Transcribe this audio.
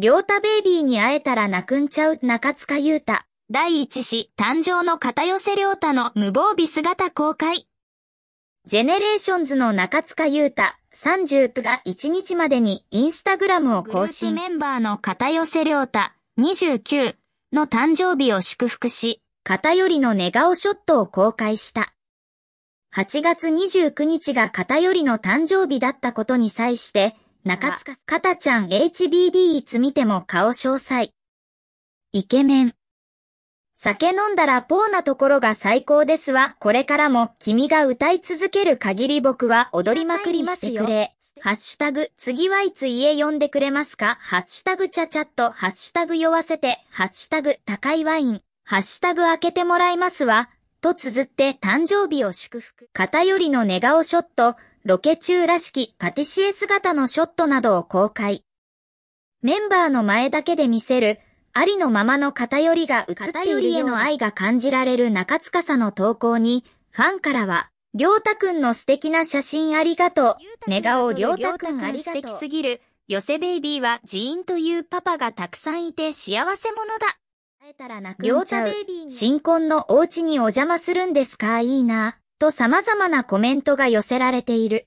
りょうたベイビーに会えたら泣くんちゃう中塚優太。第一子誕生の片寄せりょうたの無防備姿公開。ジェネレーションズの中塚優太30が1日までにインスタグラムを更新。メンバーの片寄せりょうた29の誕生日を祝福し、片寄りの寝顔ショットを公開した。8月29日が片寄りの誕生日だったことに際して、中塚、かたちゃん HBD いつ見ても顔詳細。イケメン。酒飲んだらポーなところが最高ですわ。これからも君が歌い続ける限り僕は踊りまくりますよ。ハッシュタグ、次はいつ家呼んでくれますかハッシュタグちゃちゃっと、ハッシュタグ酔わせて、ハッシュタグ、高いワイン、ハッシュタグ開けてもらいますわ。と綴って誕生日を祝福。偏りの寝顔ショット、ロケ中らしきパティシエ姿のショットなどを公開。メンバーの前だけで見せる、ありのままの偏りが映っているへの愛が感じられる中塚さんの投稿に、ファンからは、りょうたくんの素敵な写真ありがとう。寝顔りょうたくんありがとう。素敵すぎる。寄せベイビーはジーンというパパがたくさんいて幸せ者だ。会えたら泣く新婚のお家にお邪魔するんですかいいな。と様々なコメントが寄せられている。